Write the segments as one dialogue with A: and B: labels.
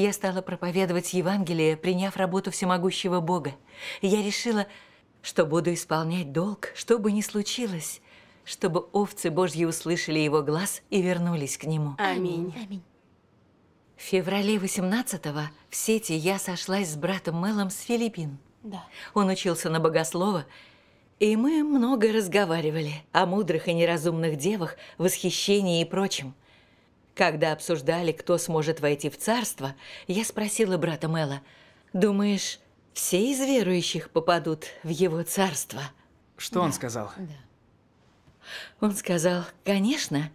A: я стала проповедовать Евангелие, приняв работу всемогущего Бога. Я решила, что буду исполнять долг, что бы ни случилось, чтобы овцы Божьи услышали его глаз и вернулись к нему. Аминь. Аминь. В феврале 18-го в сети я сошлась с братом Мелом с Филиппин. Да. Он учился на богослова, и мы много разговаривали о мудрых и неразумных девах, восхищении и прочем. Когда обсуждали, кто сможет войти в царство, я спросила брата Мэла, «Думаешь, все из верующих попадут в его царство?» Что да. он сказал? Да. Он сказал, «Конечно».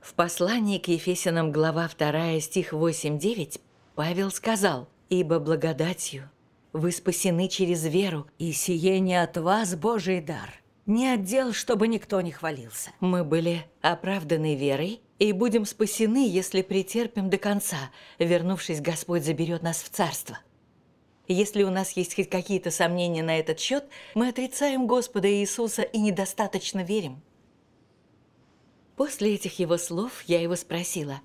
A: В послании к Ефесянам, глава 2, стих 8-9, Павел сказал, «Ибо благодатью вы спасены через веру, и сие не от вас Божий дар, не отдел, чтобы никто не хвалился». Мы были оправданы верой, и будем спасены, если претерпим до конца. Вернувшись, Господь заберет нас в Царство. Если у нас есть хоть какие-то сомнения на этот счет, мы отрицаем Господа Иисуса и недостаточно верим. После этих его слов я его спросила.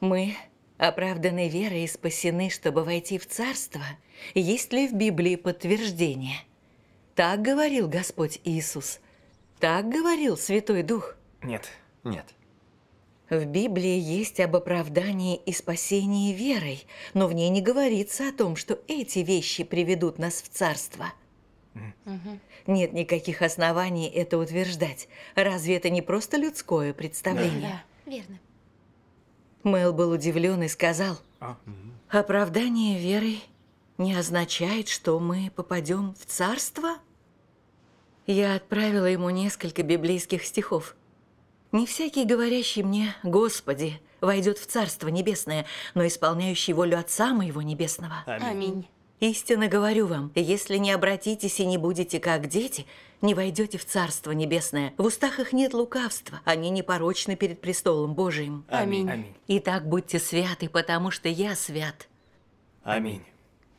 A: Мы оправданы верой и спасены, чтобы войти в Царство? Есть ли в Библии подтверждение? Так говорил Господь Иисус. Так говорил Святой Дух.
B: Нет, нет.
A: В Библии есть об оправдании и спасении верой, но в ней не говорится о том, что эти вещи приведут нас в царство. Угу. Нет никаких оснований это утверждать. Разве это не просто людское представление? Да, верно. Мэл был удивлен и сказал, а. оправдание верой не означает, что мы попадем в царство? Я отправила ему несколько библейских стихов – не всякий, говорящий мне «Господи», войдет в Царство Небесное, но исполняющий волю Отца моего Небесного. Аминь. Истинно говорю вам, если не обратитесь и не будете как дети, не войдете в Царство Небесное. В устах их нет лукавства, они непорочны перед престолом Божиим. Аминь. Аминь. Итак, будьте святы, потому что я свят. Аминь.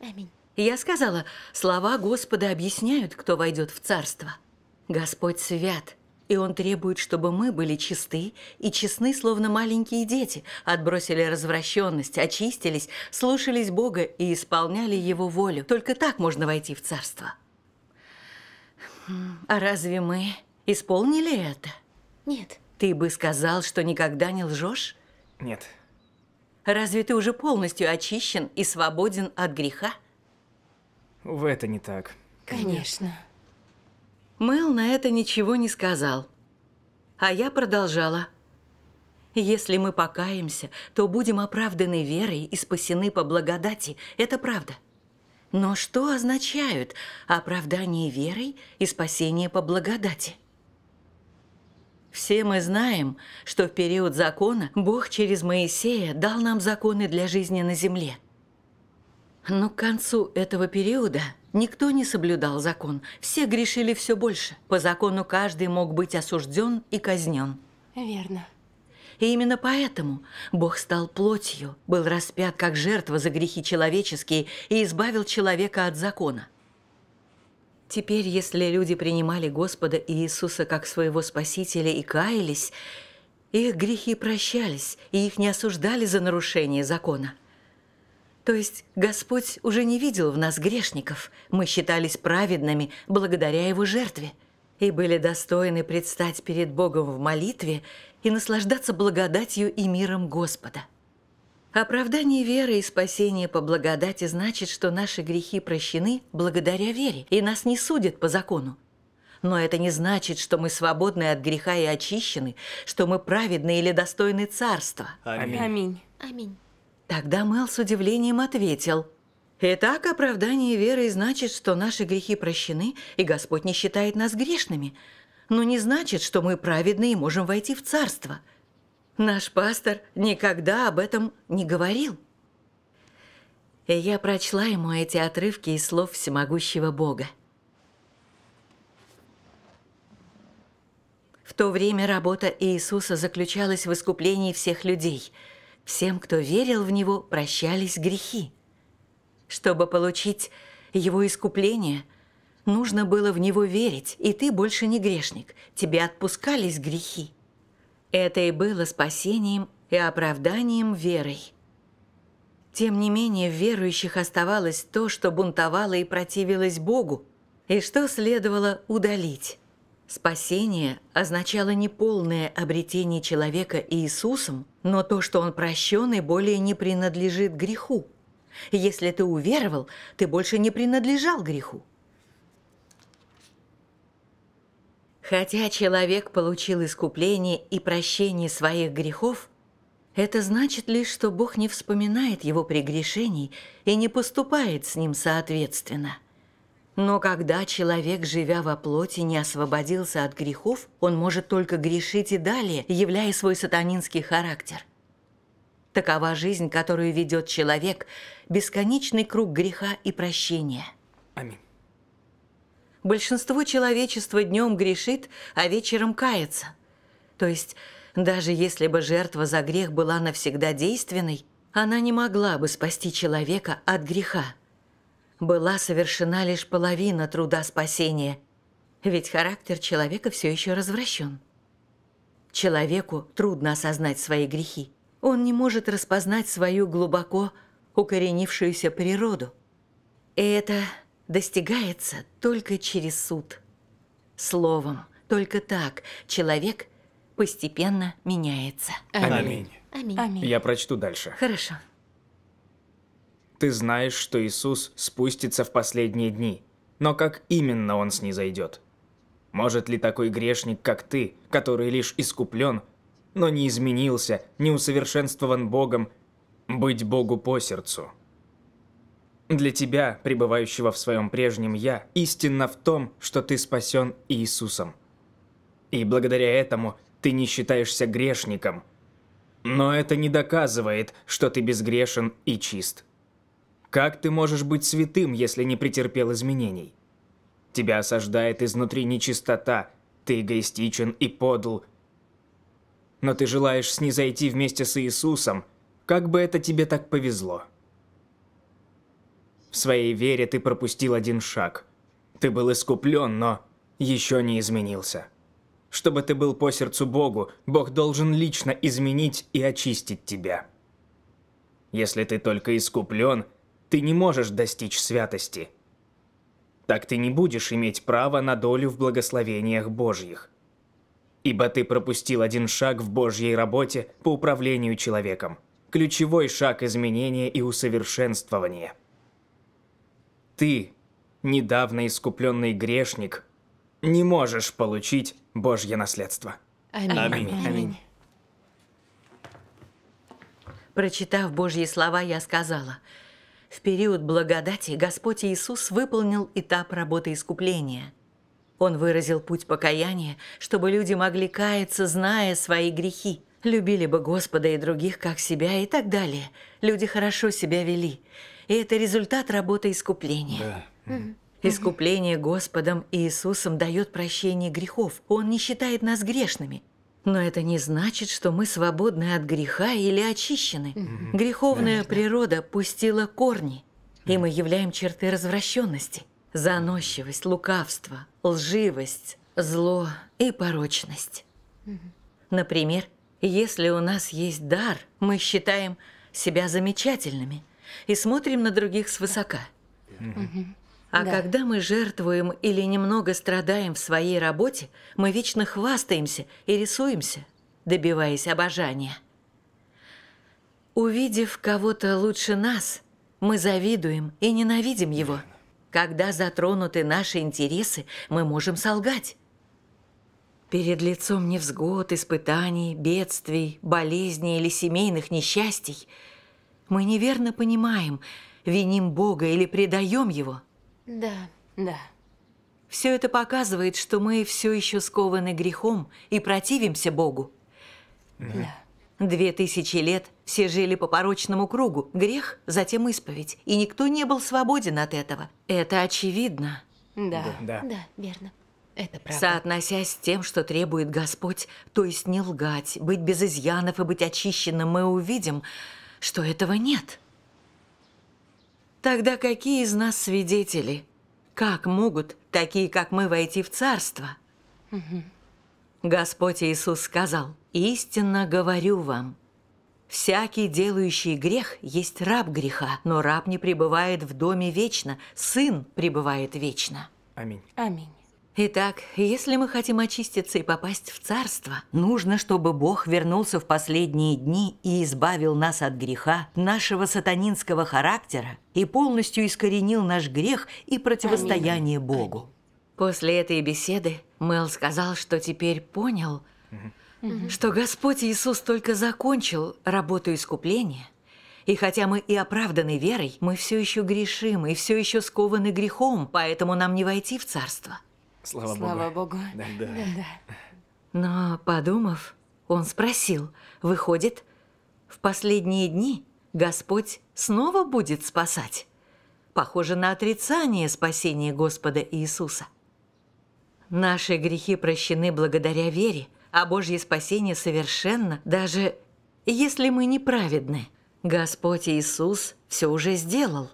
A: Аминь. Я сказала, слова Господа объясняют, кто войдет в Царство. Господь свят – и он требует, чтобы мы были чисты и честны, словно маленькие дети, отбросили развращенность, очистились, слушались Бога и исполняли Его волю. Только так можно войти в Царство. А разве мы исполнили это? Нет. Ты бы сказал, что никогда не лжешь? Нет. Разве ты уже полностью очищен и свободен от греха?
B: В это не так.
A: Конечно. Нет. Мэл на это ничего не сказал. А я продолжала. Если мы покаемся, то будем оправданы верой и спасены по благодати. Это правда. Но что означают оправдание верой и спасение по благодати? Все мы знаем, что в период закона Бог через Моисея дал нам законы для жизни на земле. Но к концу этого периода – Никто не соблюдал закон, все грешили все больше. По закону каждый мог быть осужден и казнен. Верно. И именно поэтому Бог стал плотью, был распят как жертва за грехи человеческие и избавил человека от закона. Теперь, если люди принимали Господа и Иисуса как своего Спасителя и каялись, их грехи прощались, и их не осуждали за нарушение закона. То есть Господь уже не видел в нас грешников. Мы считались праведными благодаря Его жертве и были достойны предстать перед Богом в молитве и наслаждаться благодатью и миром Господа. Оправдание веры и спасение по благодати значит, что наши грехи прощены благодаря вере, и нас не судят по закону. Но это не значит, что мы свободны от греха и очищены, что мы праведны или достойны царства. Аминь. Аминь. Аминь. Тогда Мел с удивлением ответил. «Итак, оправдание веры значит, что наши грехи прощены, и Господь не считает нас грешными. Но не значит, что мы праведны и можем войти в царство. Наш пастор никогда об этом не говорил». И я прочла ему эти отрывки из слов всемогущего Бога. В то время работа Иисуса заключалась в искуплении всех людей – Всем, кто верил в Него, прощались грехи. Чтобы получить Его искупление, нужно было в Него верить, и ты больше не грешник, тебе отпускались грехи. Это и было спасением и оправданием верой. Тем не менее, в верующих оставалось то, что бунтовало и противилось Богу, и что следовало удалить. Спасение означало не полное обретение человека Иисусом, но то, что он прощен и более не принадлежит греху. Если ты уверовал, ты больше не принадлежал греху. Хотя человек получил искупление и прощение своих грехов, это значит лишь, что Бог не вспоминает его прегрешений и не поступает с ним соответственно – но когда человек, живя во плоти, не освободился от грехов, он может только грешить и далее, являя свой сатанинский характер. Такова жизнь, которую ведет человек, бесконечный круг греха и прощения. Аминь. Большинство человечества днем грешит, а вечером кается. То есть, даже если бы жертва за грех была навсегда действенной, она не могла бы спасти человека от греха была совершена лишь половина труда спасения, ведь характер человека все еще развращен. Человеку трудно осознать свои грехи. Он не может распознать свою глубоко укоренившуюся природу. И это достигается только через суд. Словом, только так человек постепенно меняется. Аминь. Аминь. Аминь. Аминь.
B: Я прочту дальше. Хорошо. Ты знаешь, что Иисус спустится в последние дни, но как именно Он снизойдет? Может ли такой грешник, как ты, который лишь искуплен, но не изменился, не усовершенствован Богом, быть Богу по сердцу? Для тебя, пребывающего в своем прежнем «я», истинно в том, что ты спасен Иисусом. И благодаря этому ты не считаешься грешником. Но это не доказывает, что ты безгрешен и чист. Как ты можешь быть святым, если не претерпел изменений? Тебя осаждает изнутри нечистота, ты эгоистичен и подл. Но ты желаешь снизойти вместе с Иисусом, как бы это тебе так повезло. В своей вере ты пропустил один шаг. Ты был искуплен, но еще не изменился. Чтобы ты был по сердцу Богу, Бог должен лично изменить и очистить тебя. Если ты только искуплен – ты не можешь достичь святости. Так ты не будешь иметь права на долю в благословениях Божьих. Ибо ты пропустил один шаг в Божьей работе по управлению человеком. Ключевой шаг изменения и усовершенствования. Ты, недавно искупленный грешник, не можешь получить Божье наследство. Аминь. Аминь. Аминь.
A: Прочитав Божьи слова, я сказала – в период благодати Господь Иисус выполнил этап работы искупления. Он выразил путь покаяния, чтобы люди могли каяться, зная свои грехи, любили бы Господа и других, как себя и так далее. Люди хорошо себя вели. И это результат работы искупления. Да. Искупление Господом и Иисусом дает прощение грехов. Он не считает нас грешными – но это не значит, что мы свободны от греха или очищены. Угу. Греховная Конечно. природа пустила корни, и мы являем черты развращенности. Заносчивость, лукавство, лживость, зло и порочность. Угу. Например, если у нас есть дар, мы считаем себя замечательными и смотрим на других свысока.
C: Угу. А да.
A: когда мы жертвуем или немного страдаем в своей работе, мы вечно хвастаемся и рисуемся, добиваясь обожания. Увидев кого-то лучше нас, мы завидуем и ненавидим его. Когда затронуты наши интересы, мы можем солгать. Перед лицом невзгод, испытаний, бедствий, болезней или семейных несчастий мы неверно понимаем, виним Бога или предаем Его –
C: да, да.
A: Все это показывает, что мы все еще скованы грехом и противимся Богу. Да. Две тысячи лет все жили по порочному кругу. Грех, затем исповедь. И никто не был свободен от этого. Это очевидно. Да, да, да. да верно. Это правда. Соотносясь с тем, что требует Господь, то есть не лгать, быть без изъянов и быть очищенным, мы увидим, что этого нет. Тогда какие из нас свидетели? Как могут такие, как мы, войти в царство? Угу. Господь Иисус сказал, «Истинно говорю вам, всякий делающий грех есть раб греха, но раб не пребывает в доме вечно, сын пребывает вечно». Аминь. Аминь. Итак, если мы хотим очиститься и попасть в царство, нужно, чтобы Бог вернулся в последние дни и избавил нас от греха, нашего сатанинского характера и полностью искоренил наш грех и противостояние Аминь. Богу. После этой беседы Мэл сказал, что теперь понял, что Господь Иисус только закончил работу искупления, и хотя мы и оправданы верой, мы все еще грешим и все еще скованы грехом, поэтому нам не войти в царство.
B: Слава, Слава Богу. Богу. Да. Да. Да,
A: да. Но, подумав, он спросил, выходит, в последние дни Господь снова будет спасать? Похоже на отрицание спасения Господа Иисуса. Наши грехи прощены благодаря вере, а Божье спасение совершенно, даже если мы неправедны. Господь Иисус все уже сделал.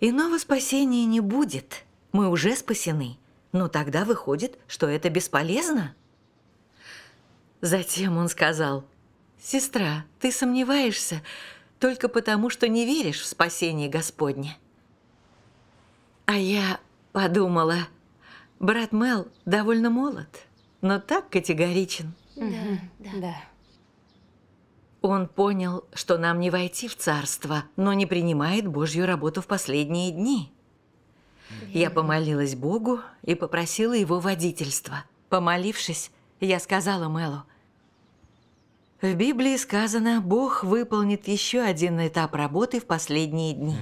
A: Иного спасения не будет. Мы уже спасены. Но ну, тогда выходит, что это бесполезно. Затем он сказал, «Сестра, ты сомневаешься только потому, что не веришь в спасение Господне». А я подумала, брат Мел довольно молод, но так категоричен.
C: да. да.
A: Он понял, что нам не войти в царство, но не принимает Божью работу в последние дни. Я помолилась Богу и попросила его водительства. Помолившись, я сказала Мелу, «В Библии сказано, Бог выполнит еще один этап работы в последние дни».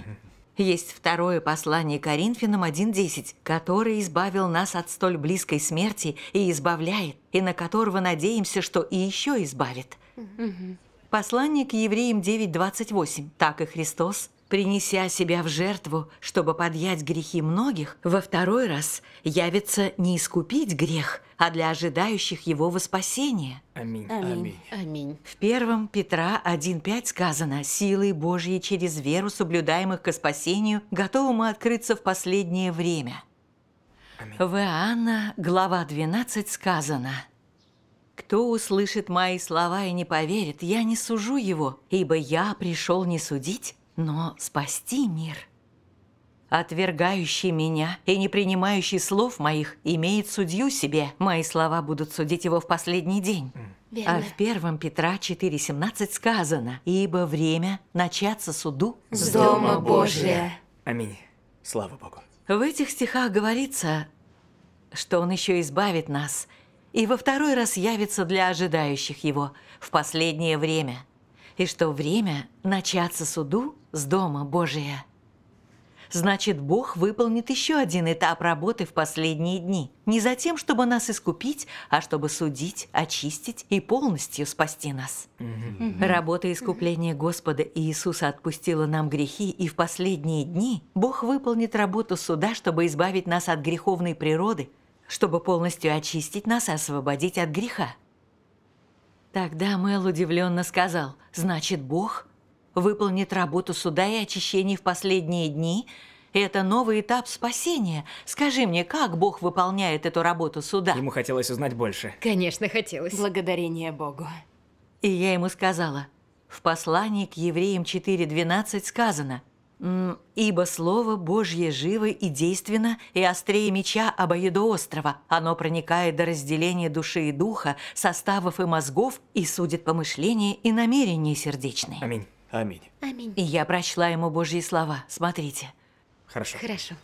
A: Есть второе послание Коринфянам 1.10, который избавил нас от столь близкой смерти и избавляет, и на которого надеемся, что и еще избавит. Послание к евреям 9.28. Так и Христос принеся себя в жертву, чтобы подъять грехи многих, во второй раз явится не искупить грех, а для ожидающих его воспасения. Аминь. Аминь. Аминь. В первом Петра 1.5 сказано «Силой Божьей через веру, соблюдаемых ко спасению, готовым открыться в последнее время». Аминь. В Иоанна, глава 12, сказано «Кто услышит мои слова и не поверит, я не сужу его, ибо я пришел не судить, но спасти мир. Отвергающий меня и не принимающий слов моих имеет судью себе. Мои слова будут судить его в последний день. Верно. А в первом Петра 4,17 сказано, «Ибо время начаться суду с Дома Божия».
B: Аминь. Слава Богу.
A: В этих стихах говорится, что Он еще избавит нас и во второй раз явится для ожидающих Его в последнее время – и что время начаться суду с Дома Божия. Значит, Бог выполнит еще один этап работы в последние дни. Не за тем, чтобы нас искупить, а чтобы судить, очистить и полностью спасти нас. Работа искупления Господа Иисуса отпустила нам грехи, и в последние дни Бог выполнит работу суда, чтобы избавить нас от греховной природы, чтобы полностью очистить нас и освободить от греха. Тогда Мел удивленно сказал, значит, Бог выполнит работу суда и очищения в последние дни? Это новый этап спасения. Скажи мне, как Бог выполняет эту работу суда? Ему хотелось узнать больше. Конечно, хотелось. Благодарение Богу. И я ему сказала, в послании к евреям 4.12 сказано – «Ибо Слово Божье живо и действенно, и острее меча обоедоострого. Оно проникает до разделения души и духа, составов и мозгов, и судит помышления и намерения сердечные». Аминь. Аминь. Аминь. И я прочла ему Божьи слова. Смотрите. Хорошо. Хорошо.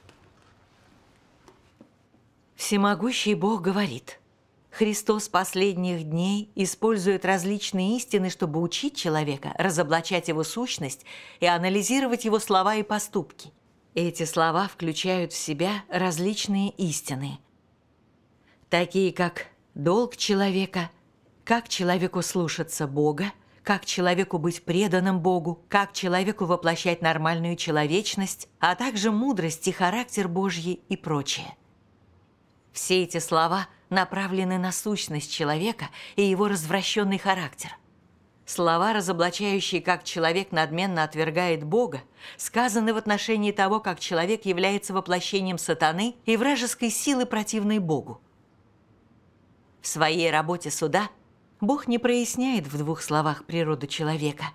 A: Всемогущий Бог говорит – Христос последних дней использует различные истины, чтобы учить человека, разоблачать его сущность и анализировать его слова и поступки. Эти слова включают в себя различные истины, такие как долг человека, как человеку слушаться Бога, как человеку быть преданным Богу, как человеку воплощать нормальную человечность, а также мудрость и характер Божьи и прочее. Все эти слова – направлены на сущность человека и его развращенный характер. Слова, разоблачающие, как человек надменно отвергает Бога, сказаны в отношении того, как человек является воплощением сатаны и вражеской силы, противной Богу. В своей работе суда Бог не проясняет в двух словах природу человека.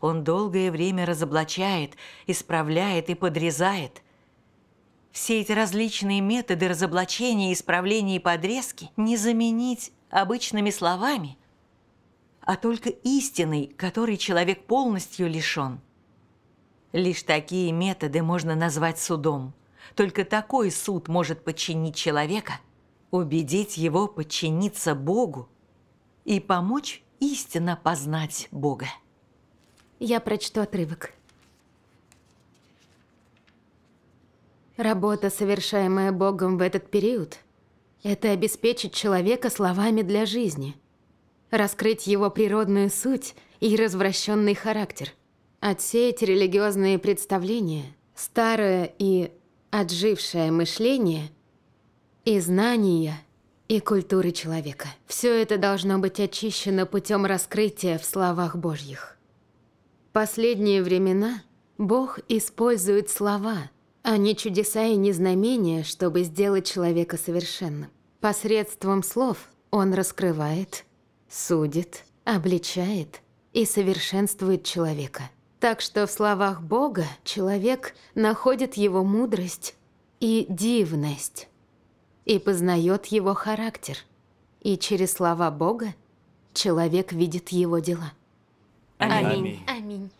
A: Он долгое время разоблачает, исправляет и подрезает – все эти различные методы разоблачения, исправления и подрезки не заменить обычными словами, а только истиной, которой человек полностью лишен. Лишь такие методы можно назвать судом. Только такой суд может подчинить человека, убедить его подчиниться Богу и помочь истинно познать Бога. Я прочту отрывок.
C: Работа, совершаемая Богом в этот период, это обеспечить человека словами для жизни, раскрыть его природную суть и развращенный характер, отсеять религиозные представления, старое и отжившее мышление и знания и культуры человека. Все это должно быть очищено путем раскрытия в словах Божьих. последние времена Бог использует слова, а не чудеса и не знамения, чтобы сделать человека совершенным. Посредством слов он раскрывает, судит, обличает и совершенствует человека. Так что в словах Бога человек находит его мудрость и дивность, и познает его характер. И через слова Бога человек
A: видит его дела.
C: Аминь. Аминь.
A: Аминь.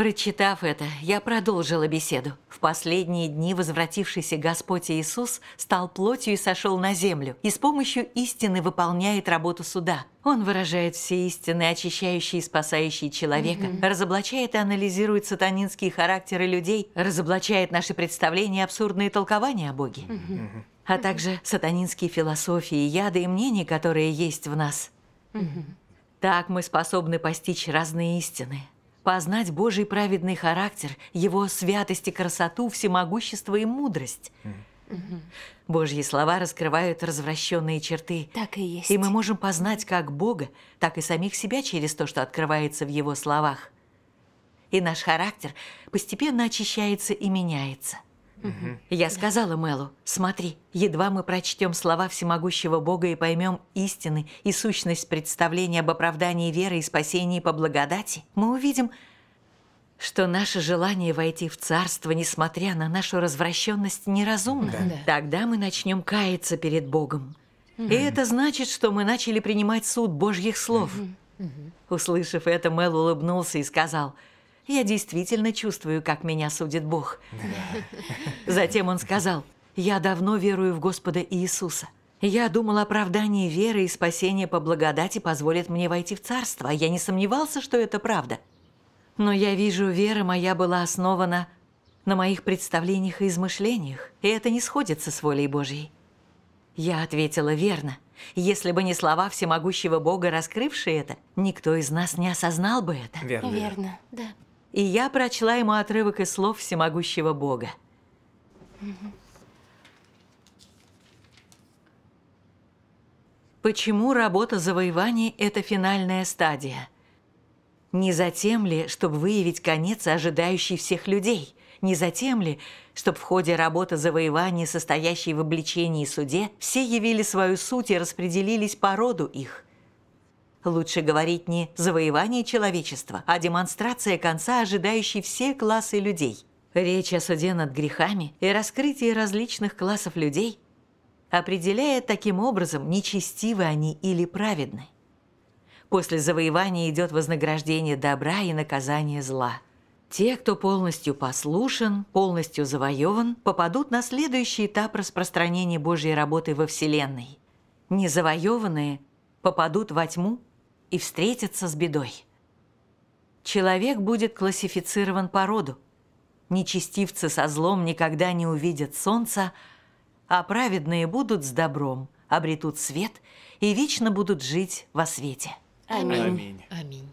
A: Прочитав это, я продолжила беседу. В последние дни возвратившийся Господь Иисус стал плотью и сошел на землю, и с помощью истины выполняет работу суда. Он выражает все истины, очищающие и спасающие человека, mm -hmm. разоблачает и анализирует сатанинские характеры людей, разоблачает наши представления и абсурдные толкования о Боге, mm -hmm. а также сатанинские философии, яды и мнения, которые есть в нас. Mm -hmm. Так мы способны постичь разные истины познать Божий праведный характер, Его святость и красоту, всемогущество и мудрость. Божьи слова раскрывают развращенные черты. Так и есть. И мы можем познать как Бога, так и самих себя через то, что открывается в Его словах. И наш характер постепенно очищается и меняется – я сказала Мелу, смотри, едва мы прочтем слова всемогущего Бога и поймем истины и сущность представления об оправдании веры и спасении по благодати, мы увидим, что наше желание войти в царство, несмотря на нашу развращенность, неразумно. Да. Тогда мы начнем каяться перед Богом. И это значит, что мы начали принимать суд Божьих слов. Услышав это, Мел улыбнулся и сказал – я действительно чувствую, как меня судит Бог.
C: Да.
A: Затем он сказал, я давно верую в Господа Иисуса. Я думал, оправдание веры и спасение по благодати позволит мне войти в царство. А я не сомневался, что это правда. Но я вижу, вера моя была основана на моих представлениях и измышлениях, и это не сходится с волей Божьей. Я ответила верно. Если бы не слова всемогущего Бога, раскрывшие это, никто из нас не осознал бы это. Верно. Верно, да и я прочла ему отрывок из слов всемогущего Бога. Почему работа завоеваний – это финальная стадия? Не затем ли, чтобы выявить конец, ожидающий всех людей? Не затем ли, чтобы в ходе работы завоеваний, состоящей в обличении и суде, все явили свою суть и распределились по роду их – Лучше говорить не «завоевание человечества», а демонстрация конца, ожидающей все классы людей. Речь о суде над грехами и раскрытии различных классов людей, определяя таким образом, нечестивы они или праведны. После завоевания идет вознаграждение добра и наказание зла. Те, кто полностью послушен, полностью завоеван, попадут на следующий этап распространения Божьей работы во Вселенной. Незавоеванные попадут во тьму и встретится с бедой. Человек будет классифицирован по роду. Нечестивцы со злом никогда не увидят солнца, а праведные будут с добром, обретут свет и вечно будут жить во свете.
C: Аминь.
A: Аминь.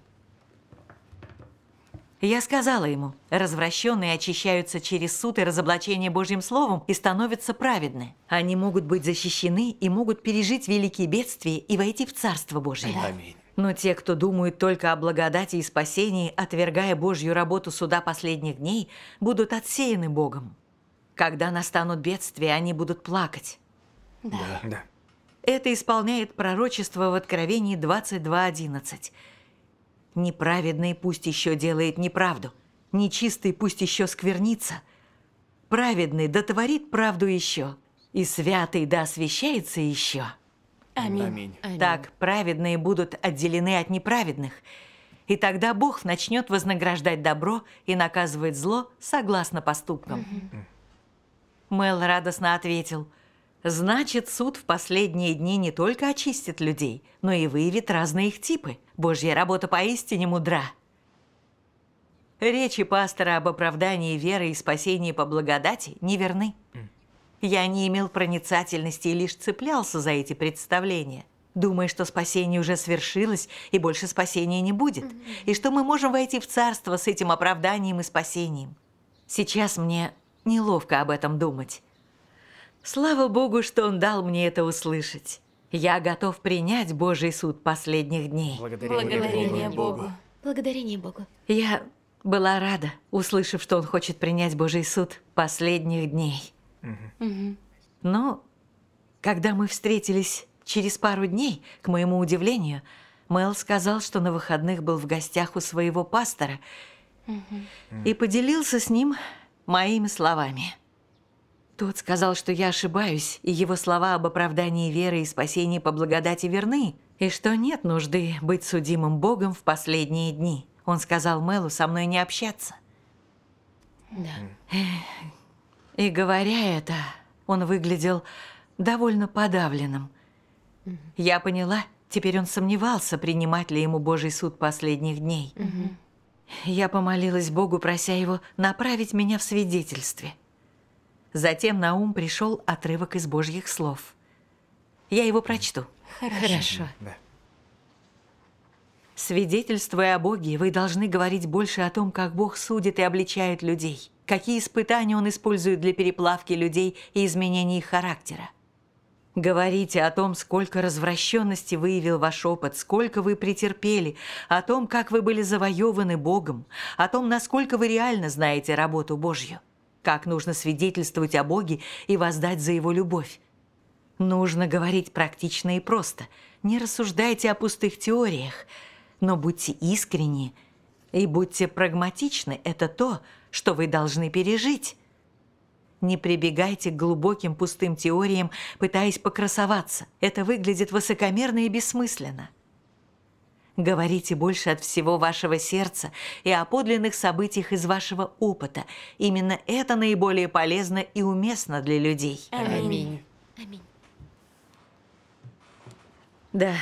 A: Я сказала ему, развращенные очищаются через суд и разоблачение Божьим Словом и становятся праведны. Они могут быть защищены и могут пережить великие бедствия и войти в Царство Божье. Аминь. Но те, кто думают только о благодати и спасении, отвергая Божью работу суда последних дней, будут отсеяны Богом. Когда настанут бедствия, они будут плакать.
B: Да. да.
A: Это исполняет пророчество в Откровении 22.11. Неправедный пусть еще делает неправду, нечистый пусть еще сквернится, праведный дотворит правду еще, и святый да освящается еще. Аминь. Аминь. Так праведные будут отделены от неправедных, и тогда Бог начнет вознаграждать добро и наказывать зло согласно поступкам. Угу. Мел радостно ответил, «Значит, суд в последние дни не только очистит людей, но и выявит разные их типы. Божья работа поистине мудра». Речи пастора об оправдании веры и спасении по благодати неверны. верны. Я не имел проницательности и лишь цеплялся за эти представления, думая, что спасение уже свершилось и больше спасения не будет, mm -hmm. и что мы можем войти в царство с этим оправданием и спасением. Сейчас мне неловко об этом думать. Слава Богу, что Он дал мне это услышать. Я готов принять Божий суд последних дней. Благодарение, Богу.
C: Благодарение Богу.
A: Я была рада, услышав, что Он хочет принять Божий суд последних дней. Но когда мы встретились через пару дней, к моему удивлению, Мэл сказал, что на выходных был в гостях у своего пастора и поделился с ним моими словами. Тот сказал, что я ошибаюсь, и его слова об оправдании веры и спасении по благодати верны, и что нет нужды быть судимым Богом в последние дни. Он сказал Мэлу со мной не общаться.
C: Да.
A: И говоря это, он выглядел довольно подавленным. Угу. Я поняла, теперь он сомневался, принимать ли ему Божий суд последних дней. Угу. Я помолилась Богу, прося его направить меня в свидетельстве. Затем на ум пришел отрывок из Божьих слов. Я его прочту.
B: Хорошо. Хорошо. Да.
A: Свидетельствуя о Боге, вы должны говорить больше о том, как Бог судит и обличает людей, какие испытания Он использует для переплавки людей и изменения их характера. Говорите о том, сколько развращенности выявил ваш опыт, сколько вы претерпели, о том, как вы были завоеваны Богом, о том, насколько вы реально знаете работу Божью, как нужно свидетельствовать о Боге и воздать за Его любовь. Нужно говорить практично и просто. Не рассуждайте о пустых теориях – но будьте искренни и будьте прагматичны. Это то, что вы должны пережить. Не прибегайте к глубоким пустым теориям, пытаясь покрасоваться. Это выглядит высокомерно и бессмысленно. Говорите больше от всего вашего сердца и о подлинных событиях из вашего опыта. Именно это наиболее полезно и уместно для людей. Аминь. Аминь. Да.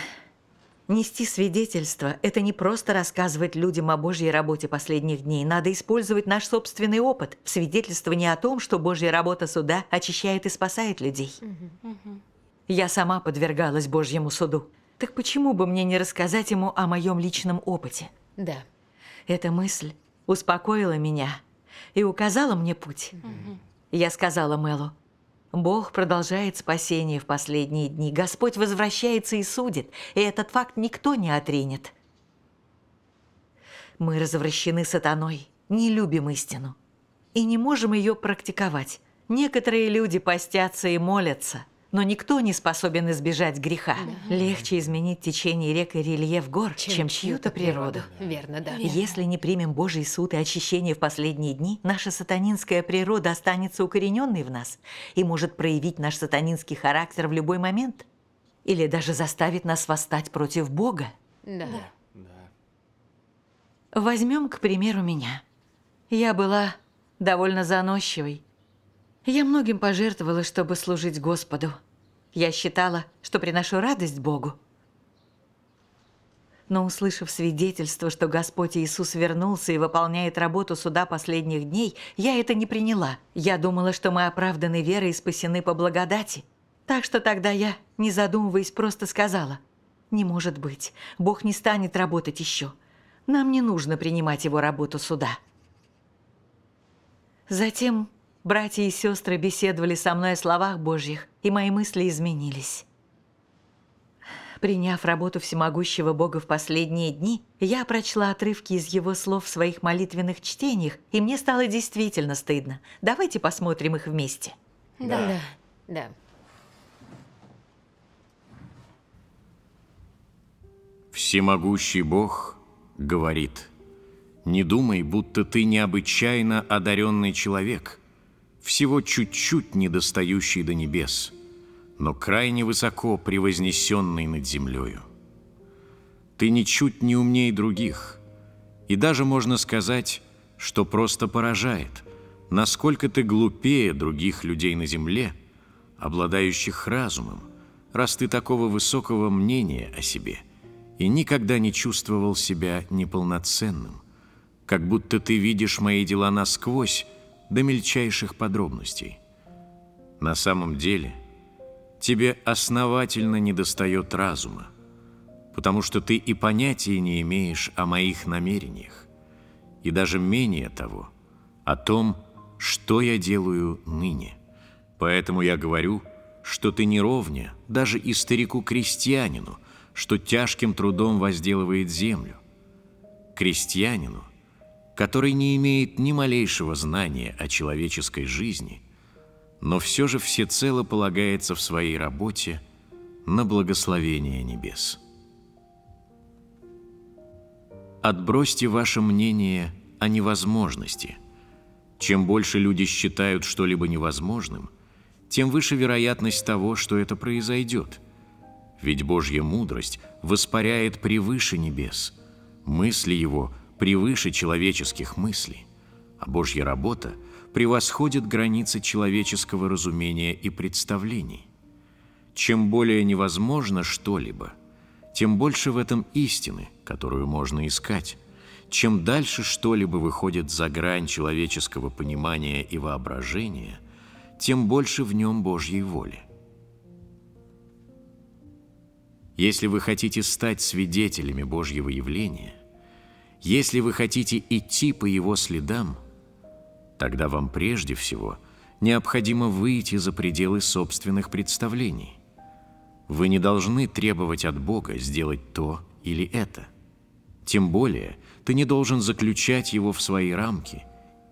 A: Нести свидетельство – это не просто рассказывать людям о Божьей работе последних дней. Надо использовать наш собственный опыт в свидетельствовании о том, что Божья работа суда очищает и спасает людей.
C: Угу. Угу.
A: Я сама подвергалась Божьему суду. Так почему бы мне не рассказать ему о моем личном опыте? Да. Эта мысль успокоила меня и указала мне путь. Угу. Я сказала Мэлу, Бог продолжает спасение в последние дни. Господь возвращается и судит, и этот факт никто не отринет. Мы развращены сатаной, не любим истину и не можем ее практиковать. Некоторые люди постятся и молятся – но никто не способен избежать греха. Да. Легче изменить течение рек и рельеф гор, чем, чем чью-то природу.
C: природу. Верно, да. Если
A: не примем Божий суд и очищение в последние дни, наша сатанинская природа останется укорененной в нас и может проявить наш сатанинский характер в любой момент. Или даже заставит нас восстать против Бога. Да. да. Возьмем, к примеру, меня. Я была довольно заносчивой я многим пожертвовала, чтобы служить Господу. Я считала, что приношу радость Богу. Но услышав свидетельство, что Господь Иисус вернулся и выполняет работу суда последних дней, я это не приняла. Я думала, что мы оправданы верой и спасены по благодати. Так что тогда я, не задумываясь, просто сказала, «Не может быть, Бог не станет работать еще. Нам не нужно принимать его работу суда». Затем Братья и сестры беседовали со мной о словах Божьих, и мои мысли изменились. Приняв работу всемогущего Бога в последние дни, я прочла отрывки из его слов в своих молитвенных чтениях, и мне стало действительно стыдно. Давайте посмотрим их вместе. Да. Да. да.
D: Всемогущий Бог говорит, «Не думай, будто ты необычайно одаренный человек – всего чуть-чуть недостающий до небес, но крайне высоко превознесенный над землею. Ты ничуть не умнее других, и даже можно сказать, что просто поражает, насколько ты глупее других людей на земле, обладающих разумом, раз ты такого высокого мнения о себе и никогда не чувствовал себя неполноценным, как будто ты видишь мои дела насквозь до мельчайших подробностей. На самом деле тебе основательно недостает разума, потому что ты и понятия не имеешь о моих намерениях, и даже менее того, о том, что я делаю ныне. Поэтому я говорю, что ты не ровня даже и старику-крестьянину, что тяжким трудом возделывает землю. Крестьянину – который не имеет ни малейшего знания о человеческой жизни, но все же всецело полагается в своей работе на благословение небес. Отбросьте ваше мнение о невозможности. Чем больше люди считают что-либо невозможным, тем выше вероятность того, что это произойдет. Ведь Божья мудрость воспаряет превыше небес. Мысли его – превыше человеческих мыслей, а Божья работа превосходит границы человеческого разумения и представлений. Чем более невозможно что-либо, тем больше в этом истины, которую можно искать. Чем дальше что-либо выходит за грань человеческого понимания и воображения, тем больше в нем Божьей воли. Если вы хотите стать свидетелями Божьего явления, если вы хотите идти по его следам, тогда вам прежде всего необходимо выйти за пределы собственных представлений. Вы не должны требовать от Бога сделать то или это. Тем более, ты не должен заключать его в свои рамки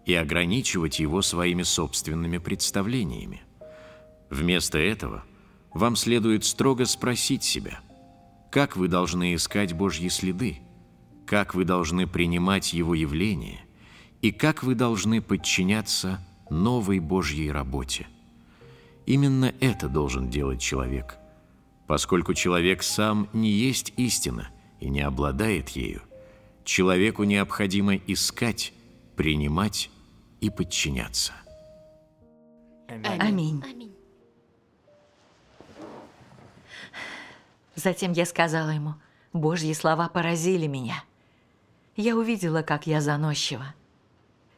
D: и ограничивать его своими собственными представлениями. Вместо этого вам следует строго спросить себя, как вы должны искать Божьи следы – как вы должны принимать его явление и как вы должны подчиняться новой Божьей работе. Именно это должен делать человек. Поскольку человек сам не есть истина и не обладает ею, человеку необходимо искать, принимать и подчиняться.
B: Аминь.
D: Аминь.
A: Затем я сказала ему, «Божьи слова поразили меня» я увидела, как я заносчива.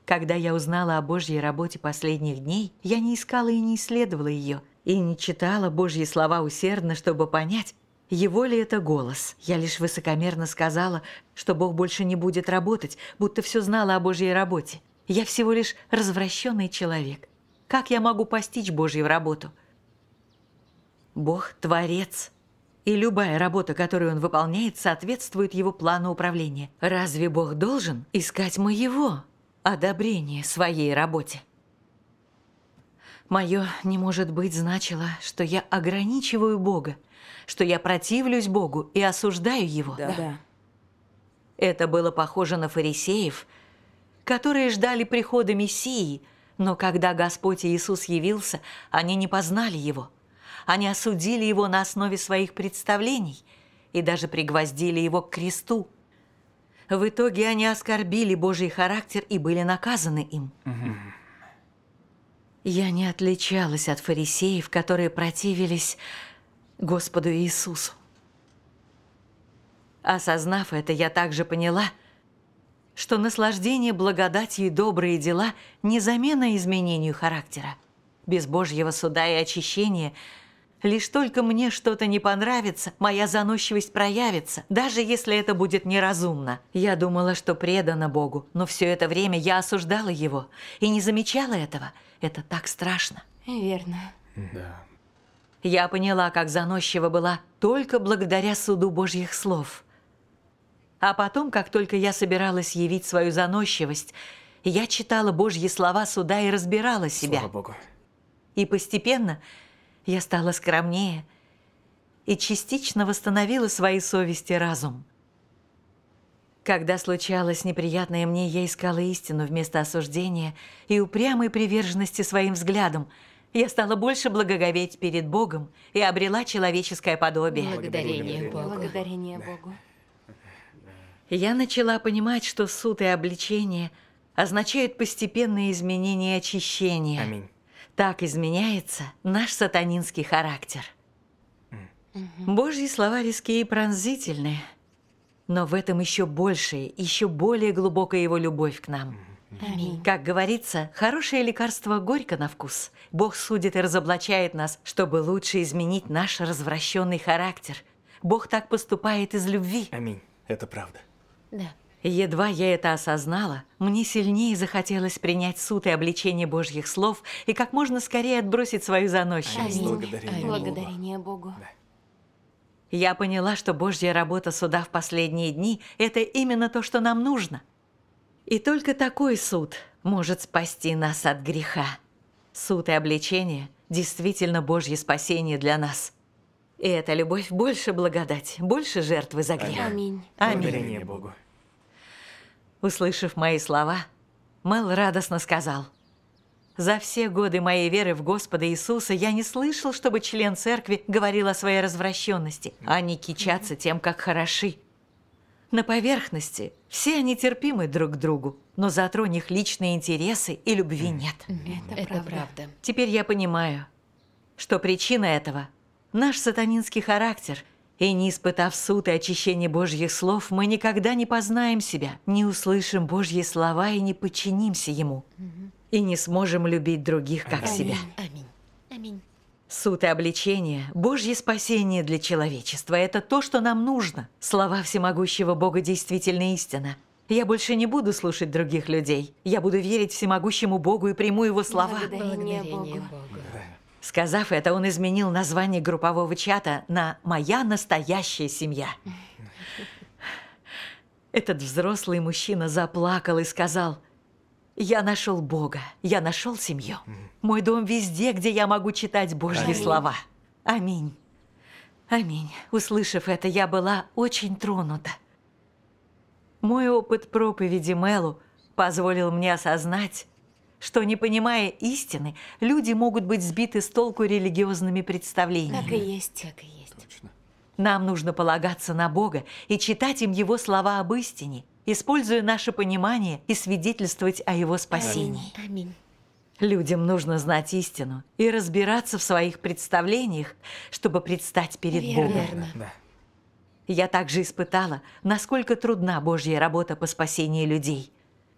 A: Когда я узнала о Божьей работе последних дней, я не искала и не исследовала ее, и не читала Божьи слова усердно, чтобы понять, его ли это голос. Я лишь высокомерно сказала, что Бог больше не будет работать, будто все знала о Божьей работе. Я всего лишь развращенный человек. Как я могу постичь Божью работу? Бог – творец, и любая работа, которую он выполняет, соответствует его плану управления. Разве Бог должен искать моего одобрения своей работе? Мое «не может быть» значило, что я ограничиваю Бога, что я противлюсь Богу и осуждаю Его. Да. да. Это было похоже на фарисеев, которые ждали прихода Мессии, но когда Господь Иисус явился, они не познали Его – они осудили его на основе своих представлений и даже пригвоздили его к кресту. В итоге они оскорбили Божий характер и были наказаны им. Я не отличалась от фарисеев, которые противились Господу Иисусу. Осознав это, я также поняла, что наслаждение благодатью и добрые дела – не замена изменению характера. Без Божьего суда и очищения – Лишь только мне что-то не понравится, моя заносчивость проявится, даже если это будет неразумно. Я думала, что предана Богу, но все это время я осуждала его и не замечала этого. Это так страшно. Верно. Да. Я поняла, как заносчива была только благодаря суду Божьих слов. А потом, как только я собиралась явить свою заносчивость, я читала Божьи слова суда и разбирала себя. Слава Богу. И постепенно я стала скромнее и частично восстановила свои совести разум. Когда случалось неприятное мне, я искала истину вместо осуждения и упрямой приверженности своим взглядам. Я стала больше благоговеть перед Богом и обрела человеческое подобие. Благодарение Богу.
C: Благодарение Богу.
A: Я начала понимать, что суд и обличение означают постепенные изменения и очищение. Аминь. Так изменяется наш сатанинский характер. Божьи слова резкие и пронзительные, но в этом еще большая, еще более глубокая его любовь к нам. Аминь. Как говорится, хорошее лекарство горько на вкус. Бог судит и разоблачает нас, чтобы лучше изменить наш развращенный характер. Бог так поступает из любви. Аминь. Это правда. Да. Едва я это осознала, мне сильнее захотелось принять суд и обличение Божьих слов и как можно скорее отбросить свою заносчивость. Аминь.
C: Благодарение, Богу. Богу.
A: Я поняла, что Божья работа суда в последние дни – это именно то, что нам нужно. И только такой суд может спасти нас от греха. Суд и обличение – действительно Божье спасение для нас. И эта любовь больше благодать, больше жертвы за грех. Аминь. Аминь. Благодарение Богу. Услышав мои слова, Мел радостно сказал, «За все годы моей веры в Господа Иисуса я не слышал, чтобы член церкви говорил о своей развращенности, а не кичаться тем, как хороши. На поверхности все они терпимы друг к другу, но зато у них личные интересы и любви нет».
C: Это, Это правда.
A: правда. Теперь я понимаю, что причина этого – наш сатанинский характер – и не испытав суд и очищение Божьих слов, мы никогда не познаем себя, не услышим Божьи слова и не подчинимся Ему. И не сможем любить других, как себя. Суд и обличение, Божье спасение для человечества – это то, что нам нужно. Слова всемогущего Бога действительно истина. Я больше не буду слушать других людей. Я буду верить всемогущему Богу и приму его слова.
C: Благодарение Богу. Богу.
A: Сказав это, он изменил название группового чата на «Моя настоящая семья». Этот взрослый мужчина заплакал и сказал, «Я нашел Бога, я нашел семью. Мой дом везде, где я могу читать Божьи Аминь. слова. Аминь». Аминь. Услышав это, я была очень тронута. Мой опыт проповеди Мелу позволил мне осознать, что, не понимая истины, люди могут быть сбиты с толку религиозными представлениями. Так и есть,
C: так и есть. Точно.
A: Нам нужно полагаться на Бога и читать им Его слова об истине, используя наше понимание и свидетельствовать о Его спасении. Аминь. Людям нужно знать истину и разбираться в своих представлениях, чтобы предстать перед Верно. Богом. Верно. Да. Я также испытала, насколько трудна Божья работа по спасению людей.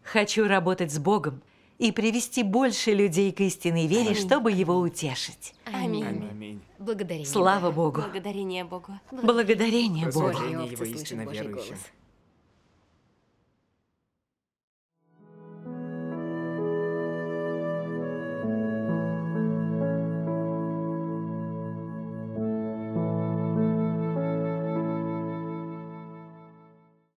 A: Хочу работать с Богом и привести больше людей к истинной вере, Аминь. чтобы его утешить. Аминь. Аминь. Благодарение Слава Богу.
C: Благодарение Богу. Благодарение
D: Богу. Благодарение Богу. его истинно верующим. Голос.